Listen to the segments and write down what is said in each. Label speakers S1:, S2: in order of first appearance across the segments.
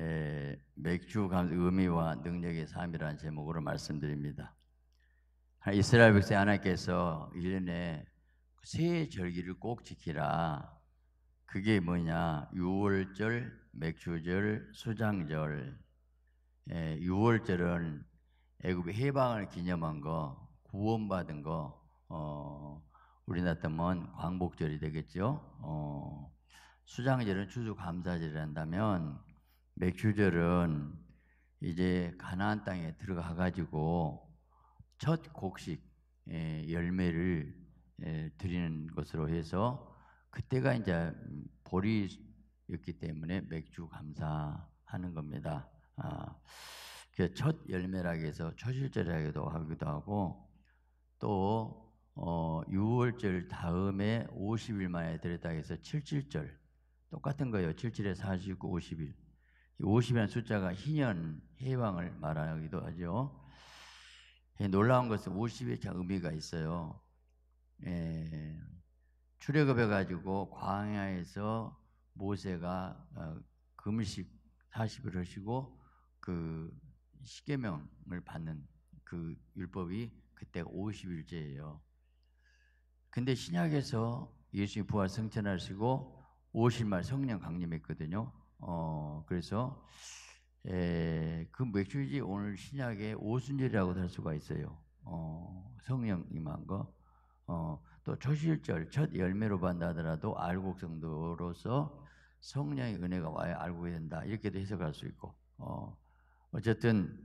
S1: 에, 맥주 감, 의미와 능력의 삶이라는 제목으로 말씀드립니다. 이스라엘 백성 하나님께서 1년에 그 세 절기를 꼭 지키라. 그게 뭐냐? 6월절, 맥주절, 수장절. 에, 6월절은 애굽의 해방을 기념한 거, 구원받은 거, 어, 우리나라 때면 광복절이 되겠죠. 어, 수장절은 추수감사절이란다면 맥주절은 이제 가나안 땅에 들어가 가지고 첫 곡식 예, 열매를 예, 드리는 것으로 해서 그때가 이제 보리였기 때문에 맥주 감사하는 겁니다. 아, 그 첫 열매라고 해서 초실절이라고도 하기도 하고 또 어, 6월절 다음에 50일 만에 들었다 해서 7.7절 똑같은 거예요. 7.7에 49, 50일 50이라는 숫자가 희년, 해방을 말하기도 하죠. 예, 놀라운 것은 50이 참 의미가 있어요. 예, 출애굽해 가지고 광야에서 모세가 어, 금식 4 0을하시고그 십계명을 받는 그 율법이 그때 50일째예요. 근데 신약에서 예수님 부활 성천하시고 50말 성령 강림했거든요. 어, 그래서 에, 그 맥주이지 오늘 신약의 오순절이라고 할 수가 있어요. 어, 성령 임한 거. 어, 또 초실절 첫 열매로 받다더라도 알곡 정도로서 성령의 은혜가 와야 알고 된다 이렇게도 해석할 수 있고 어, 어쨌든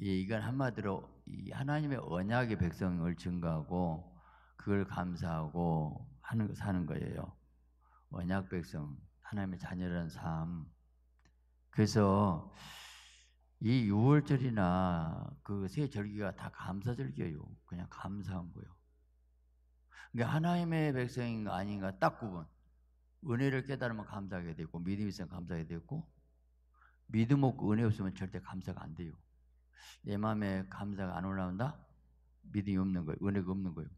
S1: 이, 이건 한마디로 이 하나님의 언약의 백성을 증가하고 그걸 감사하고 하는 사는 거예요 언약 백성 하나님의 자녀라는 삶. 그래서 이 6월절이나 그 새 절기가 다 감사절기예요. 그냥 감사한 거예요. 그러니까 하나님의 백성인 아닌가 딱 구분. 은혜를 깨달으면 감사하게 되고 믿음이 있으면 감사하게 되고 믿음 없고 은혜 없으면 절대 감사가 안 돼요. 내 마음에 감사가 안 올라온다? 믿음이 없는 거예요. 은혜가 없는 거예요.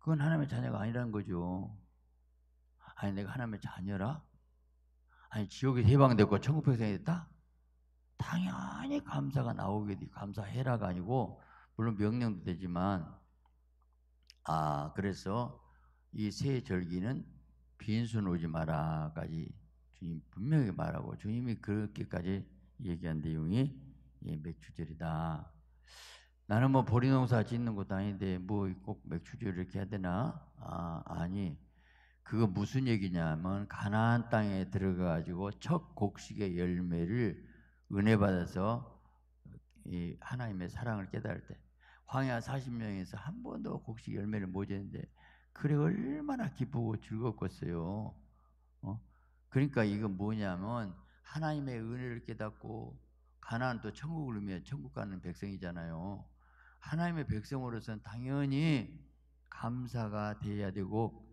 S1: 그건 하나님의 자녀가 아니라는 거죠. 아니 내가 하나님의 자녀라? 아니 지옥에 해방됐고 천국 백성이 됐다? 당연히 감사가 나오게 돼. 감사해라가 아니고 물론 명령도 되지만 아 그래서 이 새 절기는 빈손 오지 마라까지 주님 분명히 말하고 주님이 그렇게까지 얘기한 내용이 예, 맥주절이다. 나는 뭐 보리농사 짓는 것도 아닌데 뭐 꼭 맥주절 이렇게 해야 되나? 아 아니 그거 무슨 얘기냐면 가나안 땅에 들어가 가지고 첫 곡식의 열매를 은혜 받아서 이 하나님의 사랑을 깨달을 때 황야 40명에서 한 번도 곡식 열매를 못했는데 그래 얼마나 기쁘고 즐겁겠어요. 어? 그러니까 이건 뭐냐면 하나님의 은혜를 깨닫고 가나안 또 천국을 의미해 천국 가는 백성이잖아요. 하나님의 백성으로서는 당연히 감사가 돼야 되고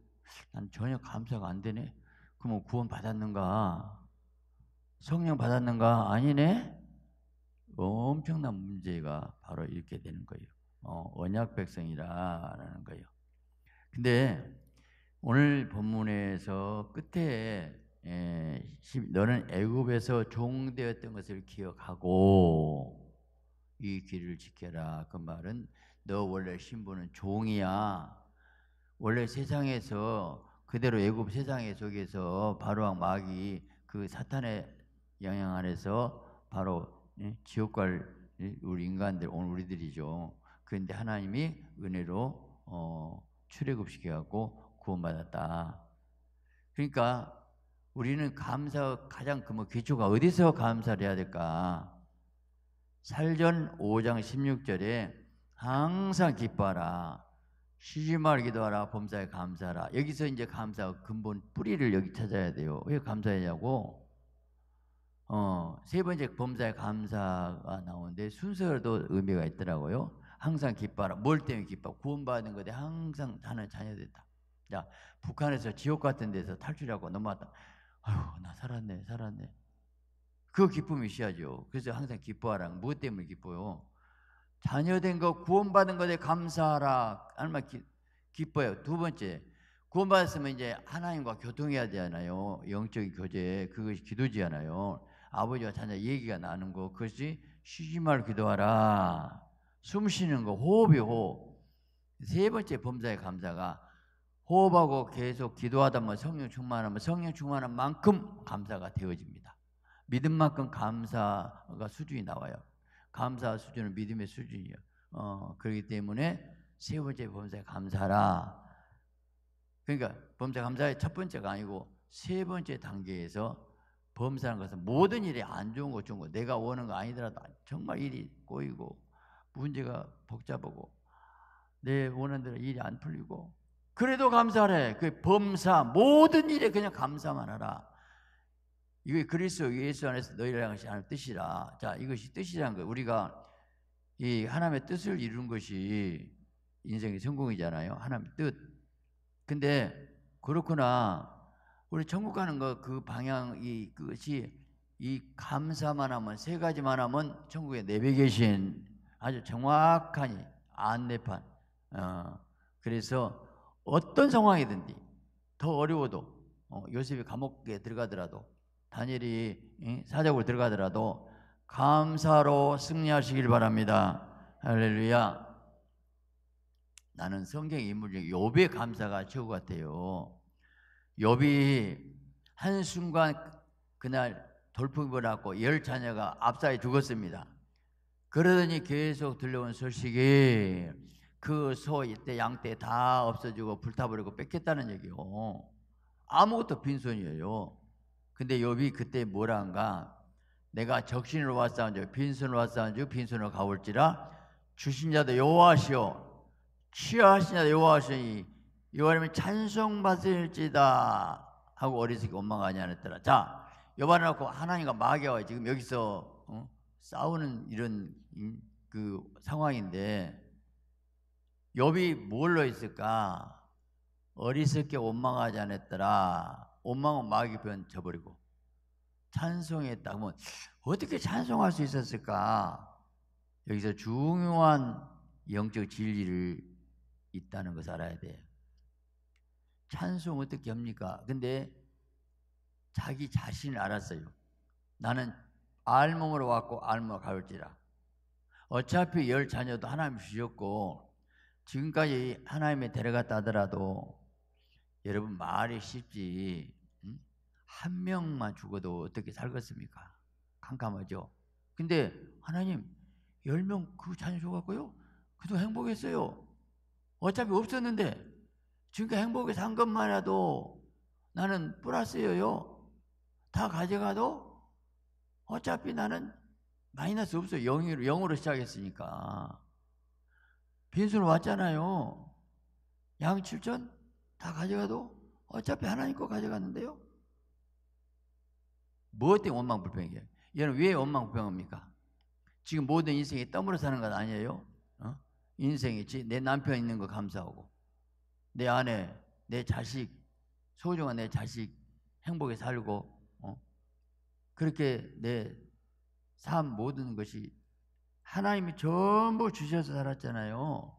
S1: 난 전혀 감사가 안 되네. 그러 구원 받았는가? 성령 받았는가? 아니네? 엄청난 문제가 바로 이렇게 되는 거예요. 어, 언약 백성이라는 거예요. 근데 오늘 본문에서 끝에 에, 예, 너는 애굽에서 종되었던 것을 기억하고 이 길을 지켜라. 그 말은 너 원래 신부는 종이야. 원래 세상에서 그대로 애굽 세상에 속에서 바로왕 마귀 그 사탄의 영향 안에서 바로 예, 지옥 갈 예, 우리 인간들 오늘 우리들이죠. 그런데 하나님이 은혜로 어, 출애굽시켜 갖고 구원받았다. 그러니까 우리는 감사 가장 그 뭐 기초가 어디서 감사를 해야 될까? 살전 5장 16절에 항상 기뻐라. 쉬지 말 기도하라 범사에 감사하라 여기서 이제 감사 근본 뿌리를 여기 찾아야 돼요 왜 감사하냐고 어, 세 번째 범사에 감사가 나오는데 순서도 의미가 있더라고요 항상 기뻐하라 뭘 때문에 기뻐 구원받는 것에 항상 나는 자녀됐다 자 북한에서 지옥 같은 데서 탈출하고 넘어왔다 아휴 나 살았네 살았네 그 기쁨이 있어야죠 그래서 항상 기뻐하라 무엇 때문에 기뻐요 자녀된 것 구원받은 것에 감사하라. 얼마 기, 기뻐요. 두 번째 구원받았으면 이제 하나님과 교통해야 되잖아요. 영적인 교제 그것이 기도지잖아요. 아버지와 자녀 얘기가 나는 거 그것이 쉬지 말고 기도하라. 숨 쉬는 거 호흡이 호흡. 세 번째 범사의 감사가 호흡하고 계속 기도하다 면 성령 충만하면 성령 충만한 만큼 감사가 되어집니다. 믿음만큼 감사가 수준이 나와요. 감사 수준은 믿음의 수준이요. 어, 그렇기 때문에 세 번째 범사 감사라. 그러니까 범사 감사의 첫 번째가 아니고 세 번째 단계에서 범사는 것은 모든 일이 안 좋은 거 좋은 거 내가 원하는 거 아니더라도 정말 일이 꼬이고 문제가 복잡하고 내 원하는 대로 일이 안 풀리고 그래도 감사해. 그 범사 모든 일에 그냥 감사만 하라. 이게 그리스도 예수 안에서 너희를 향하신 하나님의 뜻이라. 자, 이것이 뜻이란 거예요. 우리가 이 하나님의 뜻을 이룬 것이 인생의 성공이잖아요. 하나님의 뜻. 근데 그렇구나. 우리 천국 가는 거 그 방향이 그것이 이 감사만 하면 세 가지만 하면 천국에 내배 계신 아주 정확한 안내판. 어, 그래서 어떤 상황이든지 더 어려워도 어, 요셉이 감옥에 들어가더라도 단일이 사적으로 들어가더라도 감사로 승리하시길 바랍니다. 할렐루야. 나는 성경 인물 중에 요비의 감사가 최고 같아요. 요비 한순간 그날 돌풍이 불어났고 열 자녀가 앞사이 죽었습니다. 그러더니 계속 들려온 소식이 그 소, 이때, 양떼 다 없어지고 불타버리고 뺏겼다는 얘기요. 아무것도 빈손이에요. 근데 욥이 그때 뭐라 한가? 내가 적신으로 왔사온즉 빈손으로 왔사온즉 빈손으로 가올지라 주신 자도 여호와시오 취하신 자도 여호와시니 여호와님이 찬송 받을지다 하고 어리석이 원망하지 않았더라. 자, 여호와를 놓고 하나님과 마귀와 지금 여기서 어? 싸우는 이런 그 상황인데 욥이 뭘로 했을까? 어리석게 원망하지 않았더라. 원망은 마귀 변져버리고 찬송했다 면 어떻게 찬송할 수 있었을까? 여기서 중요한 영적 진리를 있다는 것을 알아야 돼요. 찬송 어떻게 합니까? 근데 자기 자신을 알았어요. 나는 알몸으로 왔고 알몸으로 가올지라. 어차피 열 자녀도 하나님 주셨고 지금까지 하나님에 데려갔다 하더라도 여러분 말이 쉽지 한 명만 죽어도 어떻게 살겠습니까? 캄캄하죠. 근데 하나님 열 명그 자녀 죽었고요. 그도 행복했어요. 어차피 없었는데 지금까지 행복해 산 것만 이라도 나는 플러스예요. 다 가져가도 어차피 나는 마이너스 없어요. 0으로, 0으로 시작했으니까. 빈손 왔잖아요. 양 7천 다 가져가도 어차피 하나님 거 가져갔는데요. 무엇 뭐 때문에 원망불평이에요? 얘는 왜 원망불평합니까? 지금 모든 인생이 덤으로 사는 건 아니에요. 어? 인생이지 내 남편 있는 거 감사하고 내 아내, 내 자식 소중한 내 자식 행복에 살고 어? 그렇게 내 삶 모든 것이 하나님이 전부 주셔서 살았잖아요.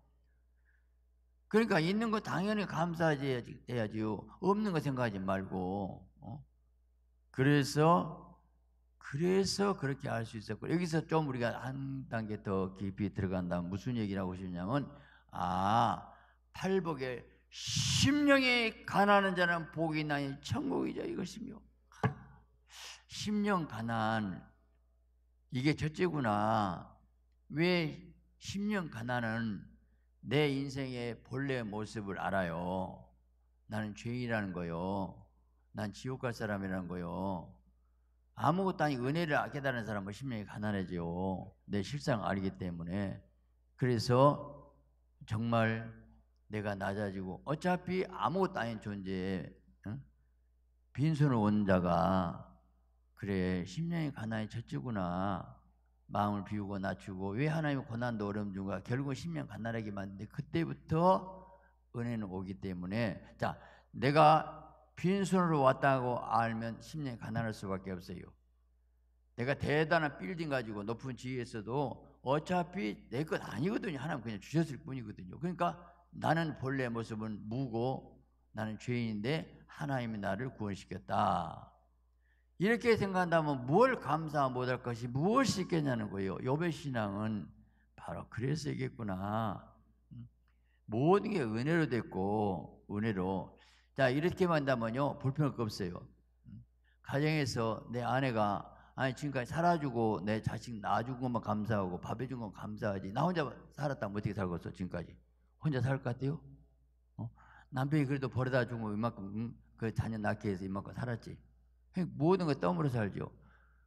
S1: 그러니까 있는 거 당연히 감사해야지요. 없는 거 생각하지 말고. 어? 그래서 그래서 그렇게 알 수 있었고 여기서 좀 우리가 한 단계 더 깊이 들어간다면 무슨 얘기라고 하시냐면 아 팔복에 심령이 가난한 자는 복이 나니 천국이자 이것이며 심령 가난 이게 첫째구나 왜 심령 가난은 내 인생의 본래 모습을 알아요 나는 죄인이라는 거요 난 지옥 갈 사람이라는 거요. 아무것도 아닌 은혜를 깨달은 사람은 심령이 가난해져요. 내 실상 알기 때문에. 그래서 정말 내가 낮아지고 어차피 아무것도 아닌 존재에 응? 빈손을 온 자가 그래 심령이 가난해 젖지구나 마음을 비우고 낮추고 왜 하나님이 고난도 어려움 중가 결국 심령 가난하게 만드는데 그때부터 은혜는 오기 때문에 자 내가 빈손으로 왔다고 알면 심령이 가난할 수밖에 없어요. 내가 대단한 빌딩 가지고 높은 지위에서도 어차피 내 것 아니거든요. 하나님 그냥 주셨을 뿐이거든요. 그러니까 나는 본래 모습은 무고 나는 죄인인데 하나님이 나를 구원시켰다. 이렇게 생각한다면 뭘 감사 못할 것이 무엇이 있겠냐는 거예요. 요배 신앙은 바로 그래서이겠구나. 모든 게 은혜로 됐고 은혜로 자, 이렇게만 한다면요. 불편할 거 없어요. 음. 가정에서 내 아내가 아니 지금까지 살아주고 내 자식 낳아준 것만 감사하고 밥해준 건 감사하지 나 혼자 살았다면 어떻게 살겠어 지금까지 혼자 살 것 같아요? 어? 남편이 그래도 버려다 준거 이만큼 그 자녀 낳기 위해서 이만큼 살았지 모든 걸 떠물어 살죠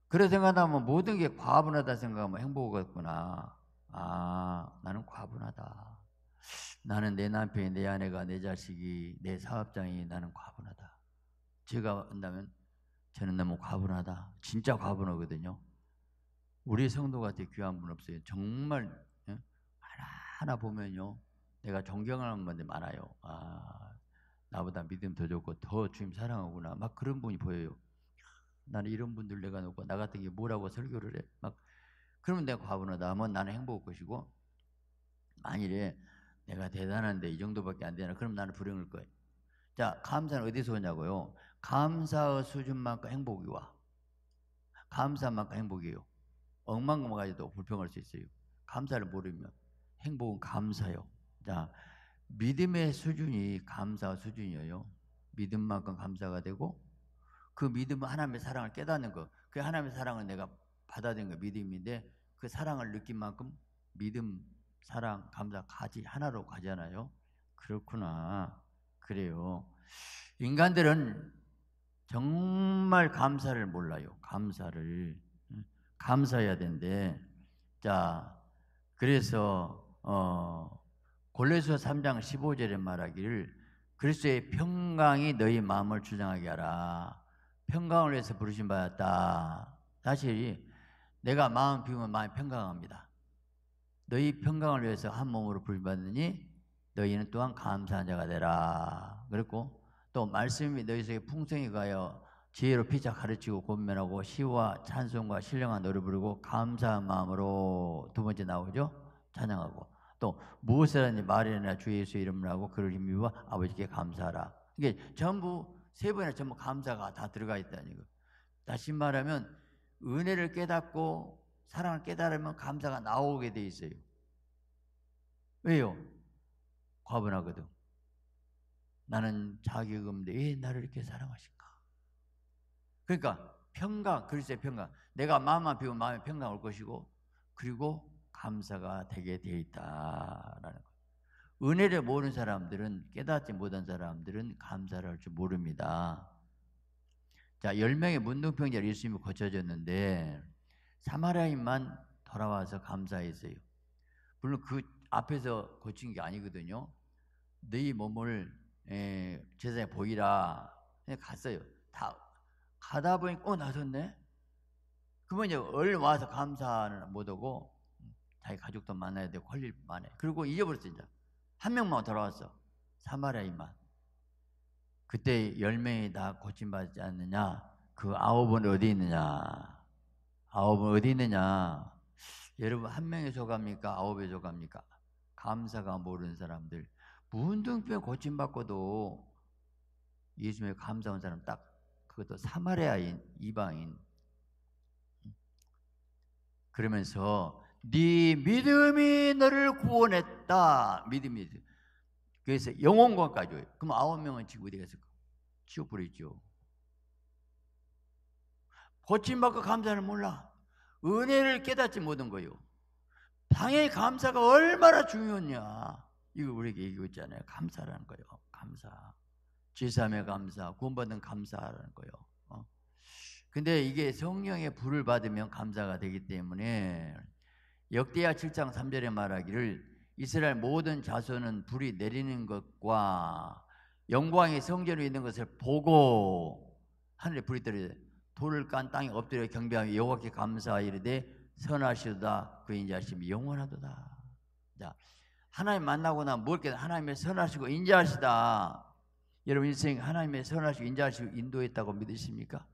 S1: 그래 생각하면 모든 게 과분하다 생각하면 행복하겠구나 아 나는 과분하다 나는 내 남편이 내 아내가 내 자식이 내 사업장이 나는 과분하다. 제가 한다면 저는 너무 과분하다. 진짜 과분하거든요. 우리 성도 같은 귀한 분 없어요. 정말 예? 하나하나 보면요. 내가 존경하는 분들 많아요. 아, 나보다 믿음 더 좋고 더 주님 사랑하구나. 막 그런 분이 보여요. 나는 이런 분들 내가 놓고 나 같은 게 뭐라고 설교를 해. 막 그러면 내가 과분하다 하면 뭐 나는 행복할 것이고 만일에 내가 대단한데 이 정도밖에 안 되나? 그럼 나는 불행할 거예요. 자, 감사는 어디서 오냐고요? 감사의 수준만큼 행복이 와. 감사만큼 행복이에요. 억만큼 가지도 불평할 수 있어요. 감사를 모르면 행복은 감사요. 자, 믿음의 수준이 감사 수준이에요. 믿음만큼 감사가 되고 그 믿음은 하나님의 사랑을 깨닫는 거. 그 하나님의 사랑을 내가 받아들인 거 믿음인데 그 사랑을 느낀 만큼 믿음 사랑, 감사, 가지, 하나로 가잖아요. 그렇구나. 그래요. 인간들은 정말 감사를 몰라요. 감사를. 감사해야 된대. 자, 그래서, 어, 골레서 3장 15절에 말하기를 그리스의 평강이 너희 마음을 주장하게 하라. 평강을 위해서 부르심 받았다. 다시 내가 마음 비우면 마음이 평강합니다. 너희 평강을 위해서 한 몸으로 부임받느니 너희는 또한 감사한 자가 되라. 그랬고 또 말씀이 너희 속에 풍성히 가여 지혜로 피차 가르치고 권면하고 시와 찬송과 신령한 노래 부르고 감사한 마음으로 두 번째 나오죠. 찬양하고 또 무엇이라니 말이나 주 예수 이름을 하고 그를 힘입어 아버지께 감사하라. 이게 전부 세 번이나 전부 감사가 다 들어가 있다는 거. 다시 말하면 은혜를 깨닫고 사랑을 깨달으면 감사가 나오게 돼 있어요. 왜요? 과분하거든. 나는 자격없는데 왜 나를 이렇게 사랑하실까? 그러니까 평강, 글쎄 평강. 내가 마음만 비우면 마음에 평강 올 것이고 그리고 감사가 되게 돼 있다라는 거. 은혜를 모르는 사람들은 깨닫지 못한 사람들은 감사를 할 줄 모릅니다. 자, 1명의 문둥병자를 예수님이 고쳐줬는데 사마라인만 돌아와서 감사했어요. 물론 그 앞에서 고친 게 아니거든요. 네 몸을 예, 제사에 보이라 갔어요. 다 가다 보니까 어 나섰네. 그러면 이제 얼 와서 감사는 못하고 음, 자기 가족도 만나야 되고 할 일만 해. 그리고 잊어버렸어 이제 한 명만 돌아왔어. 사마리아인만. 그때 열 명이 다 고침받지 않느냐? 그 아홉은 어디 있느냐? 아홉은 어디 있느냐? 여러분 한 명에 속합니까? 아홉에 속합니까? 감사가 모르는 사람들 문둥병 고침 받고도 예수님의 감사한 사람 딱 그것도 사마리아인 이방인 그러면서 네 믿음이 너를 구원했다 믿음이 그래서 영혼과까지 그럼 아홉 명은 지금 어디 갔을까? 지옥불이 있죠 고침 받고 감사를 몰라. 은혜를 깨닫지 못한 거요. 당연히 감사가 얼마나 중요하냐. 이거 우리에게 얘기고 있잖아요. 감사라는 거예요. 감사. 지삼의 감사, 구원받은 감사라는 거요 어? 근데 이게 성령의 불을 받으면 감사가 되기 때문에 역대하 7장 3절에 말하기를 이스라엘 모든 자손은 불이 내리는 것과 영광의 성전에 있는 것을 보고 하늘에 불이 떨어져요. 불을 깐 땅에 엎드려 경배하며 여호와께 감사하이르되 선하시도다 그 인자하심이 영원하도다. 자, 하나님 만나고 나면 뭘게 하나님의 선하시고 인자하시다. 여러분 인생 하나님의 선하시고 인자하시고 인도했다고 믿으십니까?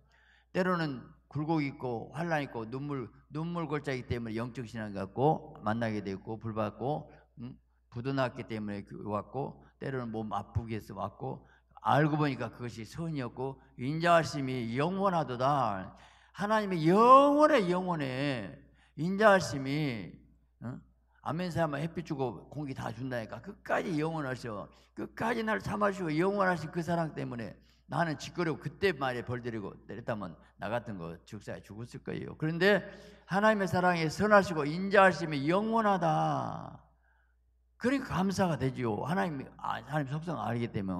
S1: 때로는 굴곡 있고 환란 있고 눈물 눈물 골짜기 때문에 영적 신앙 갖고 만나게 되고 불받고 음? 부도났기 때문에 왔고 때로는 몸 아프게 해서 왔고 알고 보니까 그것이 선이었고 인자하심이 영원하도다. 하나님의 영원의 영원에 인자하심이 어? 아멘 사야만 햇빛 주고 공기 다 준다니까 끝까지 영원하셔 끝까지 나를 참아주시고 영원하신 그 사랑 때문에 나는 짓거리고 그때 말에 벌들이고 때렸다면 나 같은 거 즉사에 죽었을 거예요 그런데 하나님의 사랑에 선하시고 인자하심이 영원하다 그러니까 감사가 되지요 하나님, 아, 하나님 속성 알기 때문에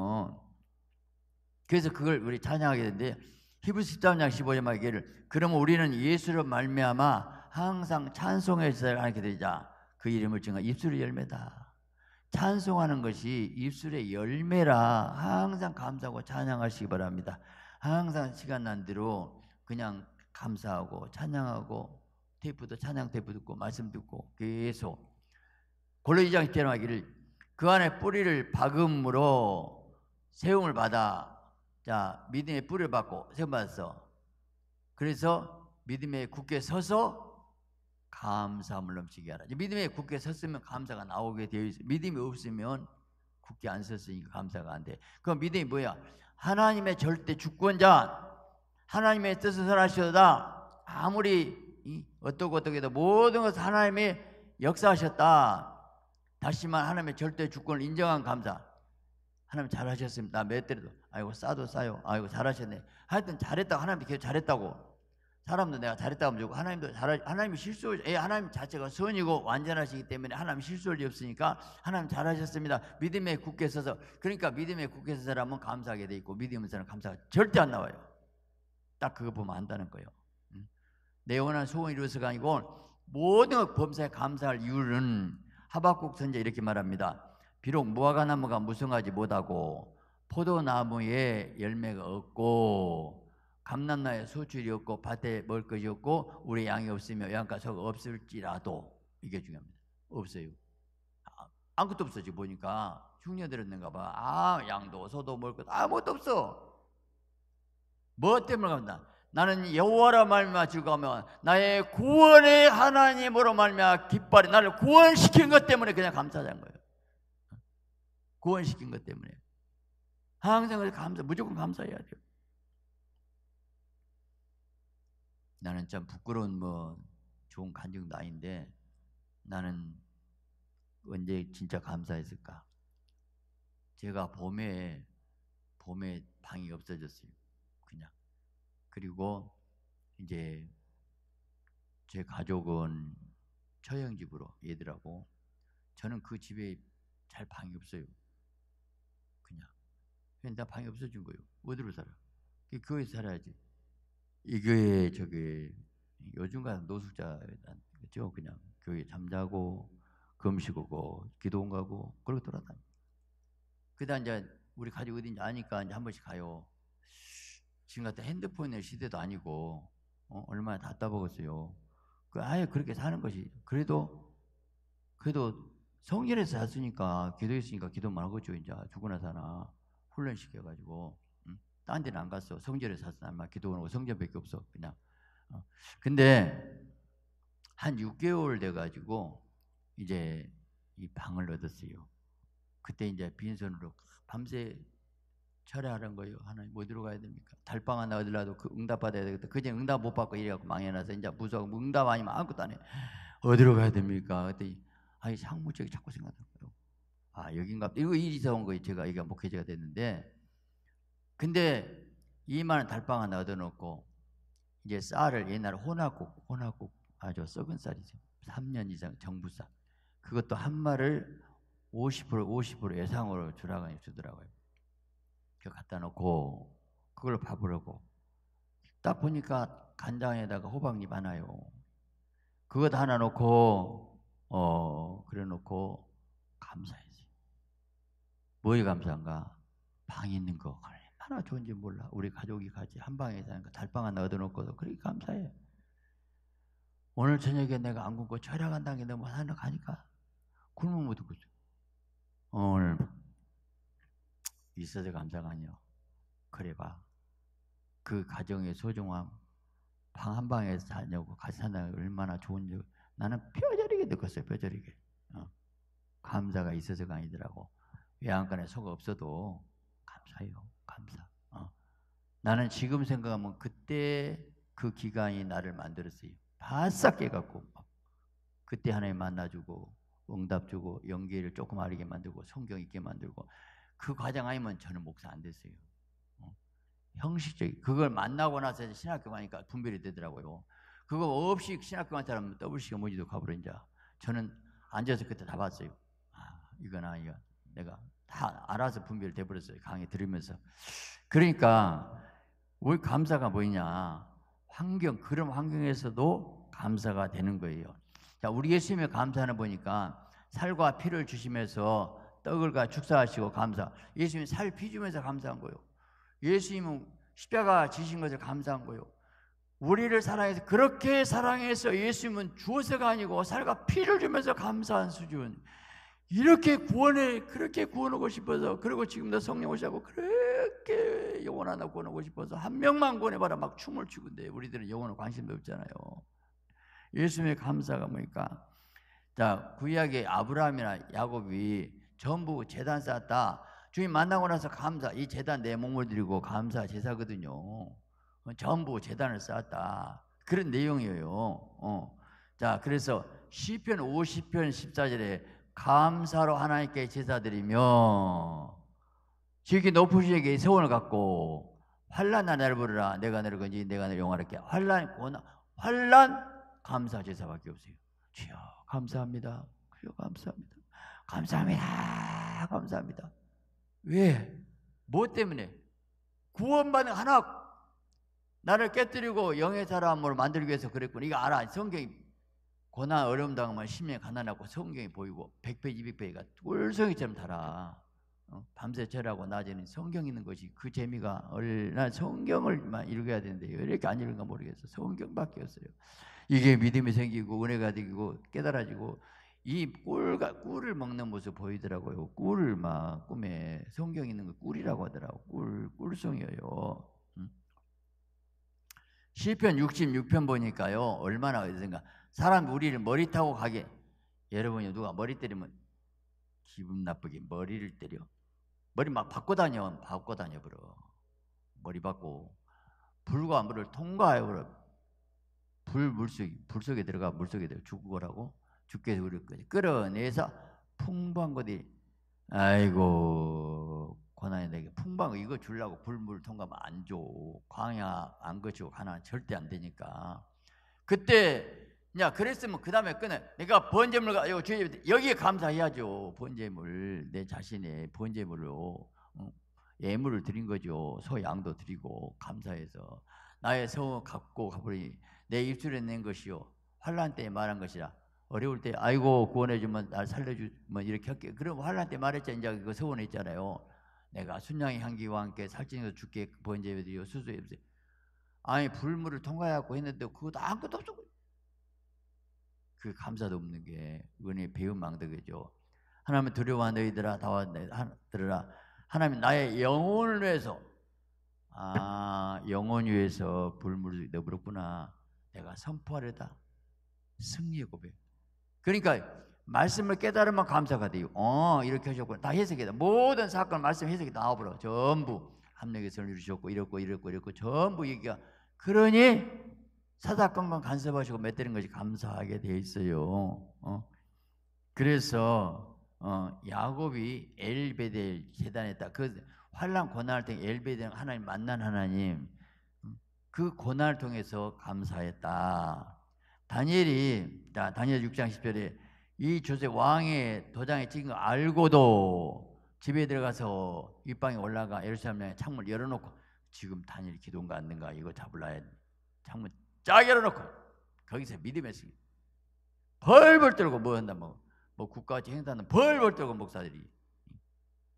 S1: 그래서 그걸 우리 찬양하게 되는데 히브리서 13장 15절 말기를 그러면 우리는 예수로 말미암아 항상 찬송의 제사를 하게 되자 그 이름을 증한 입술의 열매다. 찬송하는 것이 입술의 열매라 항상 감사하고 찬양하시기 바랍니다. 항상 시간 난 대로 그냥 감사하고 찬양하고 테이프도 찬양 테이프 듣고 말씀 듣고 계속 골로이장 1절의 말기를 그 안에 뿌리를 박음으로 세움을 받아 자, 믿음의 뿌리를 받고 세워받았어 그래서 믿음의 굳게 서서 감사함을 넘치게 하라. 믿음의 굳게 섰으면 감사가 나오게 되어 있어. 믿음이 없으면 굳게 안 섰으니까 감사가 안 돼. 그럼 믿음이 뭐야? 하나님의 절대 주권자, 하나님의 뜻을 설하시다. 아무리 어떻고 어떻게도 해 모든 것을 하나님이 역사하셨다. 다시만 하나님의 절대 주권을 인정한 감사. 하나님 잘하셨습니다. 몇 대도 아이고 싸도 싸요. 아이고 잘하셨네. 하여튼 잘했다고 하나님이 계속 잘했다고. 사람도 내가 잘했다고 하면 좋고 하나님도 잘하 하나님이 실수 예, 하나님 자체가 선이고 완전하시기 때문에 하나님 실수할 리 없으니까 하나님 잘하셨습니다. 믿음에 굳게 서서 그러니까 믿음에 굳게 서 사람은 감사하게 돼 있고 믿음 없는 사람 감사가 절대 안 나와요. 딱 그거 보면 안다는 거예요. 내 원한 소원 이루어서가 아니고 모든 범사에 감사할 이유는 하박국 선제 이렇게 말합니다. 비록 무화과나무가 무성하지 못하고 포도나무에 열매가 없고 감람나에 소출이 없고 밭에 먹을 것이 없고 우리 양이 없으며 양가 소가 없을지라도 이게 중요합니다. 없어요. 아, 아무것도 없어 지 보니까 흉내 들었는가 봐. 아 양도 소도 먹을 것 아무것도 없어. 뭐 때문에 간다? 나는 여호와라 말미암아 즐거하며 나의 구원의 하나님으로 말미암아 기뻐리 나를 구원시킨 것 때문에 그냥 감사하는 거예요. 구원시킨 것 때문에 항상 감사 무조건 감사해야 돼요. 나는 참 부끄러운 뭐 좋은 간증도 아닌데 나는 언제 진짜 감사했을까? 제가 봄에 봄에 방이 없어졌어요. 그냥 그리고 이제 제 가족은 처형 집으로 얘들하고 저는 그 집에 잘 방이 없어요. 그냥 나 방이 없어진 거예요. 어디로 살아? 그교에 살아야지. 이 교회 저기 요즘 같은 노숙자 그죠? 그냥 교회 잠자고 금식 오고 기도원 가고 그러고 돌아다니. 그다 이제 우리 가족 어디 아니까 이제 한 번씩 가요. 지금 같은 핸드폰의 시대도 아니고 어? 얼마나 답답하겠어요. 그 아예 그렇게 사는 것이 그래도 그래도 성전에서 잤으니까 기도했으니까 기도만 하겠죠 이제 죽거나 사나 훈련시켜가지고 음? 딴 데는 안 갔어. 성전에 사서 음. 아마 기도하고 성전밖에 없어 그냥. 어.
S2: 근데
S1: 한 6개월 돼가지고 이제 이 방을 얻었어요. 그때 이제 빈손으로 밤새 철회하는 거예요. 하나님 뭐 어디로 가야 됩니까? 달방 하나 어디라도 그 응답 받아야 되겠다. 그제 응답 못 받고 이래갖고 망해놔서 이제 무서워 뭐 응답 아니면 아무것도 안 해. 어디로 가야 됩니까? 그랬더니 아니 상무적이 자꾸 생각나. 아, 여긴가. 이거 이리서 온 거예요. 제가 여기가 목회제가 됐는데. 근데 이만한 달빵 하나 얻어놓고 이제 쌀을 옛날에 혼합국, 혼합국 아주 썩은 쌀이죠. 3년 이상 정부 쌀. 그것도 한 마를 50% 50% 예상으로 주라고 주더라고요. 그 갖다 놓고 그걸 밥을 하고 딱 보니까 간장에다가 호박잎 하나요. 그것 도 하나 놓고 어 그래 놓고 감사해. 뭐에 감사한가? 방 있는 거 얼마나 좋은지 몰라. 우리 가족이 같이 한 방에 사니까 달방 하나 얻어놓고도 그렇게 감사해. 오늘 저녁에 내가 안 굶고 절약한다는 게 너무 하나 가니까 굶어못 굶어. 오늘 있어서 감사가 아니요. 그래 봐. 그 가정의 소중함, 방 한 방에서 자냐고 같이 산다 얼마나 좋은지 나는 뼈저리게 느꼈어요. 뼈저리게. 어. 감사가 있어서가 아니더라고. 외양간에 소가 없어도 감사해요. 감사. 어. 나는 지금 생각하면 그때 그 기간이 나를 만들었어요. 바싹 깨갖고 그때 하나님 만나주고 응답 주고 연기를 조금 아르게 만들고 성경 있게 만들고 그 과정 아니면 저는 목사 안 됐어요. 어? 형식적인 그걸 만나고 나서 신학교 가니까 분별이 되더라고요. 그거 없이 신학교 간 사람은 WC가 뭔지도 가버린 자. 저는 앉아서 그때 다 봤어요. 아, 이건 아니야. 내가 다 알아서 분별돼 버렸어요. 강의 들으면서. 그러니까 우 감사가 뭐냐? 환경 그런 환경에서도 감사가 되는 거예요. 자, 우리 예수님의 감사는 보니까 살과 피를 주시면서 떡을 가 축사하시고 감사. 예수님이 살피 주면서 감사한 거요. 예수님은 십자가 지신 것을 감사한 거요. 우리를 사랑해서 그렇게 사랑해서 예수님은 주어서가 아니고 살과 피를 주면서 감사한 수준. 이렇게 구원해 그렇게 구원하고 싶어서 그리고 지금도 성령 오시고 그렇게 영혼 하나 구원하고 싶어서 한 명만 구원해봐라 막 춤을 추는데 우리들은 영혼에 관심도 없잖아요. 예수님의 감사가 뭐니까 자 구약의 그 아브라함이나 야곱이 전부 재단 쌓았다. 주님 만나고 나서 감사 이 재단 내 몸을 드리고 감사 제사거든요. 어, 전부 재단을 쌓았다. 그런 내용이에요. 어. 자 그래서 시편 50편 14절에 감사로 하나님께 제사드리며 지극히 높으시게 세원을 갖고 환란나 나를 부르라 내가 너를 건지 내가 너를 용하롭게 환란 고난 환란 감사 제사밖에 없어요 주여 감사합니다 주여 감사합니다 감사합니다 감사합니다 왜? 뭐 때문에? 구원받은 하나 나를 깨뜨리고 영의 사람으로 만들기 위해서 그랬구 이거 알아 성경이 고난 어려움 당하면 심히 가난하고 성경이 보이고 100페이지 200페이지가 꿀송이처럼 달아 어? 밤새 절하고 낮에는 성경 있는 것이 그 재미가 얼나 성경을만 읽어야 되는데 왜 이렇게 안 읽은가 모르겠어 성경밖에 없어요 이게 믿음이 생기고 은혜가 되고 깨달아지고 이 꿀과 꿀을 먹는 모습 보이더라고요 꿀을 막 꿈에 성경 있는 거 꿀이라고 하더라고 꿀 꿀송이에요 음? 시편 66편 보니까요 얼마나 어디든가 사람 우리를 머리 타고 가게 여러분이 누가 머리 때리면 기분 나쁘게 머리를 때려 머리 막 바꿔 다녀 바꿔 다녀 버려 머리 바꿔 불과 물을 통과해 버려 불 물속 불 속에 들어가 물 속에 들어 죽으라고 죽게 우리 끌어내서 풍부한 것이 아이고 권한이 되게풍부한거 이거 주려고 불 물 통과하면 안 줘. 광야 안 거치고 하나 절대 안 되니까. 그때 야, 그랬으면 그 다음에 끊어. 그러니까 번제물 가지고 주님 여기에 감사해야죠. 번제물 내 자신의 번제물로 어, 예물을 드린 거죠. 소 양도 드리고 감사해서 나의 소 갖고 가버리 내 입술에 낸 것이요 환란 때 말한 것이라 어려울 때 아이고 구원해주면 날 살려주면 이렇게 할게. 그럼 환란 때 말했자 이제 그 서원했잖아요. 내가 순양의 향기와 함께 살찐에서 죽게 번제드리요 수수에 없어요. 아니 불물을 통과해갖고 했는데 그거 아무것도 없고 그 감사도 없는 게 은혜 배은망덕이죠. 하나님 두려워 너희들아 다와 들으라. 하나님 나의 영혼을 위해서 아 영혼 위해서 불물을 내버렸구나. 내가 선포하려다 승리의 고백. 그러니까 말씀을 깨달으면 감사가 돼요. 어 이렇게 하셨고 다 해석이다. 모든 사건 말씀 해석이 나와버려. 전부 합력의 선을 이루셨고 이렇고 이렇고 이렇고 전부 얘기가 그러니 사사건건 간섭하시고 맺대린 것이 감사하게 돼 있어요. 어? 그래서 어, 야곱이 엘베델 계단에다 그 환란 고난을 통해 엘베델 하나님 만난 하나님 음, 그 고난을 통해서 감사했다. 다니엘이 다니엘 6장 10절에 이 조세 왕의 도장에 찍은 걸 알고도 집에 들어가서 윗방에 올라가 예루살렘 창문을 열어놓고 지금 다니엘 기도인가 안 된가 이거 잡을라 창문 짜열어놓고 거기서 믿음의 승리 벌벌 떨고 뭐 한다 뭐, 뭐 국가같이 행사하는 벌벌 떨고 목사들이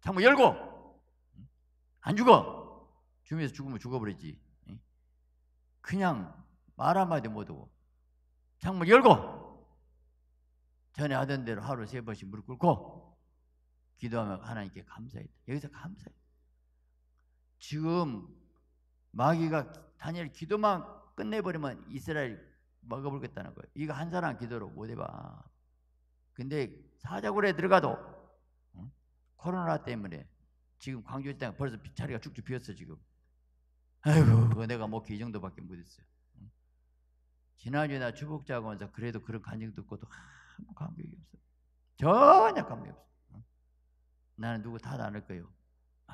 S1: 창문 열고 안 죽어 주면서 죽으면 죽어버리지 그냥 말 한마디 못하고 창문 열고 전에 하던 대로 하루 세 번씩 무릎 꿇고 기도하며 하나님께 감사했다 여기서 감사해 지금 마귀가 다니엘 기도만 끝내버리면 이스라엘 먹어버리겠다는 거예요. 이거 한 사람 기도로 못 해봐. 근데 사자굴에 들어가도 응? 코로나 때문에 지금 광주 땅 벌써 자리가 쭉쭉 비었어 지금. 아이고 내가 목회 뭐 정도밖에 못했어요. 응? 지난주에 나 주복자고 하면서 그래도 그런 간증 듣고도 아무 감격이 없어. 전혀 감격이 없어. 응? 나는 누구 탓안할 거예요. 아,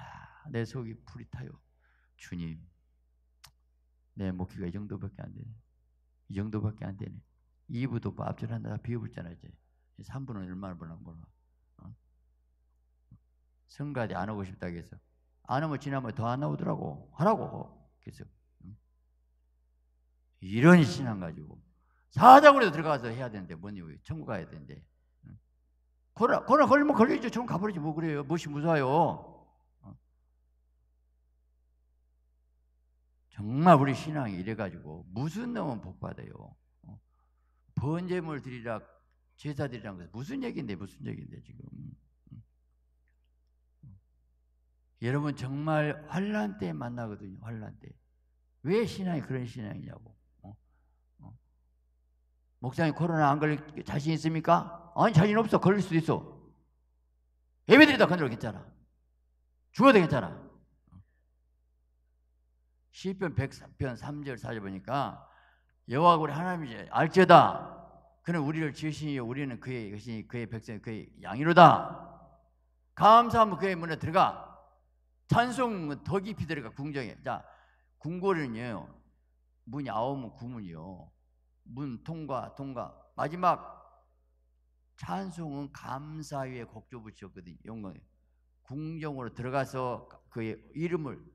S1: 내 속이 불이 타요. 주님 내 목표가 이 정도밖에 안 되네. 이 정도밖에 안 되네. 2부도 뭐 앞절한다 다 비워붙잖아 이제. 3부는 얼마나 벌는거라 어? 성가대 안 오고 싶다 그래서 안 오면 지나면 더 안 나오더라고. 하라고. 그래서 응? 이런 신앙 가지고 사자고라도 들어가서 해야 되는데 뭔 이유? 천국 가야 되는데. 응? 코로나 코로나 걸리면 걸리죠. 좀 가버리지 뭐 그래요. 무엇이 무워요 정말 우리 신앙이 이래가지고 무슨 놈은 복받아요. 어? 번제물 드리라 제사 드리라는 것은 무슨 얘기인데 무슨 얘기인데 지금. 음, 음. 여러분 정말 환란 때 만나거든요. 환란 때. 왜 신앙이 그런 신앙이냐고. 어? 어? 목사님 코로나 안 걸릴 자신 있습니까? 아니 자신 없어. 걸릴 수도 있어. 예배드리다 건드려 괜찮아. 죽어도 괜찮아. 시편 1 0 3편 3절 4절 보니까 여호와가 우리 하나님이지 알제다 그는 우리를 지으시니 우리는 그의 것이 니 그의 백성 그의 양이로다 감사함 그의 문에 들어가 찬송 더 뭐 깊이 들어가 궁정에 자 궁궐은요 문이 아홉문 구문이요 문 통과 통과 마지막 찬송은 감사 위에 곡조 붙였거든요 영광에 궁정으로 들어가서 그의 이름을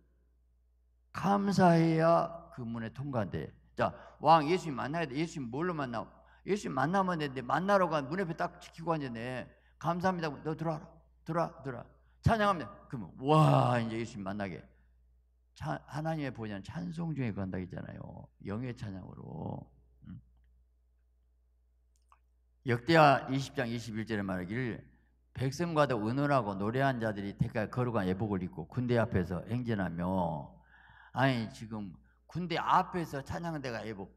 S1: 감사해야 그 문에 통과돼. 자, 왕 예수님 만나야 돼. 예수님 뭘로 만나? 예수님 만나면 되는데 만나러 가문 앞에 딱 지키고 앉았네. 감사합니다. 너 들어와라. 들어와. 들어와. 찬양합니다. 그러면 와 이제 예수님 만나게. 차, 하나님의 보좌는 찬송 중에 간다 했잖아요. 영의 찬양으로. 음. 역대하 20장 21절에 말하기를 백성과도 은원하고 노래한 자들이 대가 거룩한 예복을 입고 군대 앞에서 행진하며 아니 네. 지금 군대 앞에서 찬양대가 예복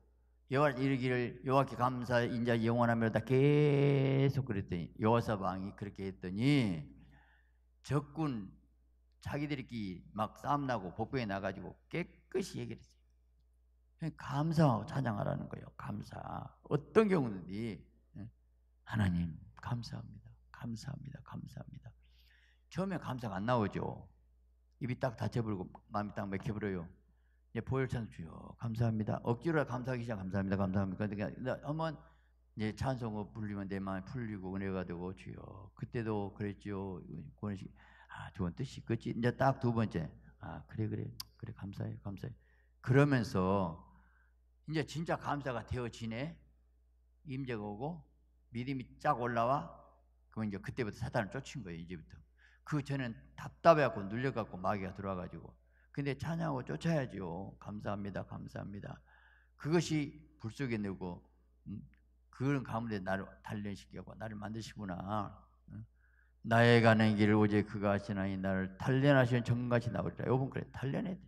S1: 여호와 이르기를 여호와께 감사 인자 영원하며다 계속 그랬더니 여호사방이 그렇게 했더니 적군 자기들끼리 막 싸움 나고 복병에 나가지고 깨끗이 얘기를 했어요. 감사하고 찬양하라는 거예요. 감사. 어떤 경우든지 하나님 감사합니다. 감사합니다. 감사합니다. 처음에 감사가 안 나오죠. 입이 딱 닫혀버리고 마음이 딱 맥혀버려요. 이제 예, 보혈찬 주요. 감사합니다. 억지로 감사하기 시작. 감사합니다. 감사합니다. 그러니까 한번 이제 찬송어 불리면 내 마음이 풀리고 은혜가 되고 주요. 그때도 그랬지 권식 아, 좋은 뜻이 그치. 이제 딱 두 번째. 아, 그래 그래. 그래 감사해. 감사해. 그러면서 이제 진짜 감사가 되어지네. 임재가 오고 믿음이 쫙 올라와. 그러 이제 그때부터 사단을 쫓은 거예요. 이제부터. 그 전엔 답답해갖고 눌려갖고 마귀가 들어와가지고 근데 찬양하고 쫓아야죠 감사합니다. 감사합니다. 그것이 불속에 내고 음? 그런 가운데 나를 단련시키고 나를 만드시구나. 나의 가는 길을 오직 그가 하시나니 나를 단련하시는 정같이 나오리라. 요번 그래 단련해.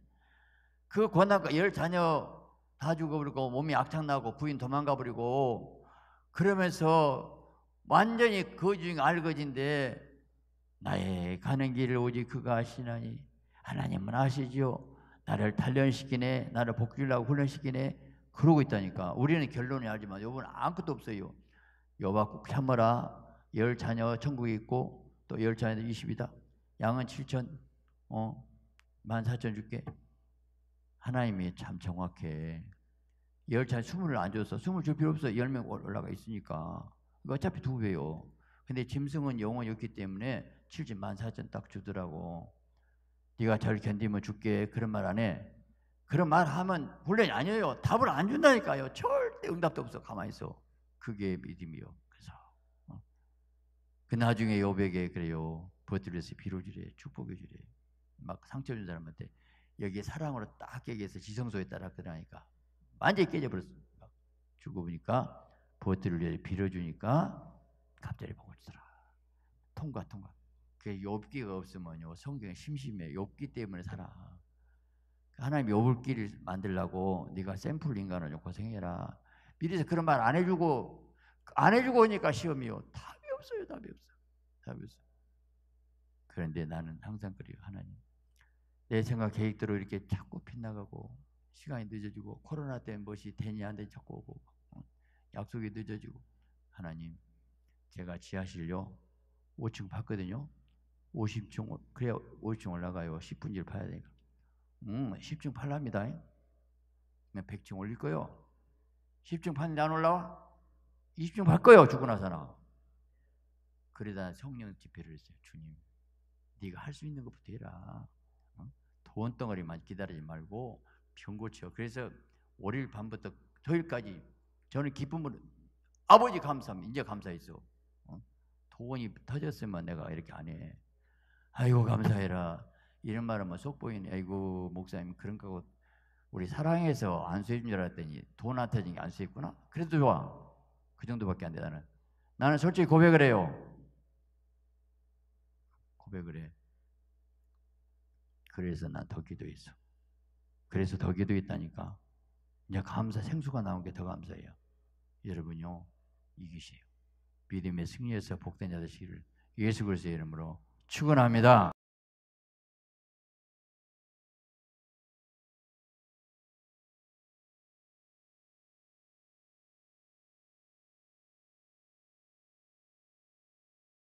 S1: 그권한과열 자녀 다 죽어버리고 몸이 악착나고 부인 도망가버리고 그러면서 완전히 거중이 알거진데 나의 가는 길을 오직 그가 아시나니 하나님은 아시지요. 나를 단련시키네, 나를 복주라고 훈련시키네. 그러고 있다니까. 우리는 결론이 알지만 여분 아무것도 없어요. 여호와 꼭 참아라. 열 자녀 천국에 있고 또 열 자녀도 20이다. 양은 7천, 어, 1 4 0 줄게. 하나님이 참 정확해. 열 자녀 20을 안 줬어. 20줄 필요 없어. 10명 올라가 있으니까. 어차피 두 배요. 근데 짐승은 영혼이 없기 때문에 70만 4천 딱 주더라고. 네가 잘 견디면 줄게 그런 말 안 해. 그런 말 하면 훈련이 아니에요. 답을 안 준다니까요. 절대 응답도 없어. 가만히 있어. 그게 믿음이요. 그래서 어? 그 나중에 요백에 그래요. 버티려서 비로주래 축복해 주래. 막 상처 준 사람한테 여기 에 사랑으로 딱깨기해서 지성소에 따라 그러니까 완전히 깨져버렸어. 막 주고 보니까 버티를 빌어주니까 갑자기 보고 있더라. 통과 통과. 그 욥기가 없으면요 성경이 심심해 욥기 때문에 살아. 하나님 욥을끼를 만들라고 네가 샘플 인간을 고생해라. 미리서 그런 말 안 해주고 안 해주고 오니까 시험이요 답이 없어요 답이 없어 답이 없어. 그런데 나는 항상 그래요 하나님 내 생각 계획대로 이렇게 자꾸 빗나가고 시간이 늦어지고 코로나 때문에 무엇이 되냐 안 되냐 자꾸 오고 약속이 늦어지고 하나님 제가 지하실요 5층 봤거든요 50층, 음. 그래야 50층 올라가요. 10분지를 파야 되니까. 음, 10층 팔랍니다. 100층 올릴 거요. 10층 파는데 안 올라와? 20층 팔 거요. 죽고 나서나. 그러다 성령 집회를 했어요. 주님, 네가 할 수 있는 것부터 해라. 어? 돈 덩어리만 기다리지 말고 병 고쳐. 그래서 월요일 밤부터 토요일까지 저는 기쁨으로 아버지 감사합니다. 이제 감사했어. 어? 돈이 터졌으면 내가 이렇게 안 해. 아이고 감사해라 이런 말은면 뭐 속보이네 아이고 목사님 그런 거고 우리 사랑해서 안수해 준줄 알았더니 돈아타진게 안수했구나 그래도 좋아 그 정도밖에 안 돼 나는 나는 솔직히 고백을 해요 고백을 해 그래서 난 더 기도했어 그래서 더 기도했다니까 이제 감사 생수가 나온 게 더 감사해요 여러분요 이기세요 믿음의 승리에서 복된 자되시기를 예수 그리스도의 이름으로 축원합니다.